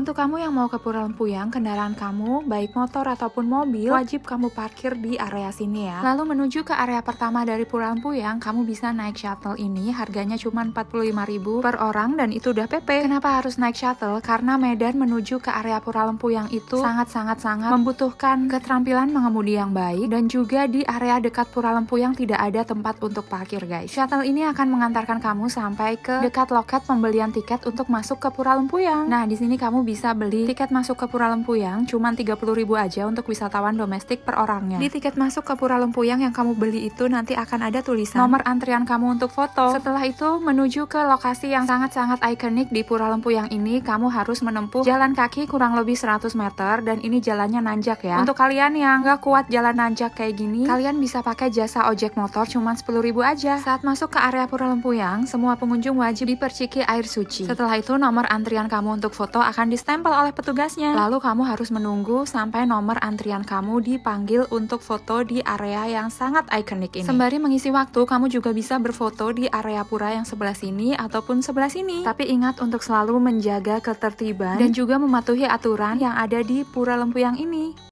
Untuk kamu yang mau ke Pura Lempuyang, kendaraan kamu, baik motor ataupun mobil, wajib kamu parkir di area sini ya. Lalu menuju ke area pertama dari Pura Lempuyang, kamu bisa naik shuttle ini, harganya cuma 45.000 per orang dan itu udah PP. Kenapa harus naik shuttle? Karena Medan menuju ke area Pura Lempuyang itu sangat-sangat-sangat membutuhkan keterampilan mengemudi yang baik dan juga di area dekat Pura Lempuyang tidak ada tempat untuk parkir guys. Shuttle ini akan mengantarkan kamu sampai ke dekat loket pembelian tiket untuk masuk ke Pura Lempuyang. Nah, di sini kamu bisa beli tiket masuk ke Pura Lempuyang cuma 30 ribu aja untuk wisatawan domestik per orangnya. Di tiket masuk ke Pura Lempuyang yang kamu beli itu nanti akan ada tulisan nomor antrian kamu untuk foto. Setelah itu menuju ke lokasi yang sangat-sangat ikonik di Pura Lempuyang ini, kamu harus menempuh jalan kaki kurang lebih 100 meter dan ini jalannya nanjak ya. Untuk kalian yang nggak kuat jalan nanjak kayak gini, kalian bisa pakai jasa ojek motor cuma 10 ribu aja. Saat masuk ke area Pura Lempuyang, semua pengunjung wajib diperciki air suci. Setelah itu nomor antrian kamu untuk foto akan di distempel oleh petugasnya. Lalu kamu harus menunggu sampai nomor antrian kamu dipanggil untuk foto di area yang sangat ikonik ini. Sembari mengisi waktu, kamu juga bisa berfoto di area pura yang sebelah sini ataupun sebelah sini. Tapi ingat untuk selalu menjaga ketertiban dan juga mematuhi aturan yang ada di Pura Lempuyang ini.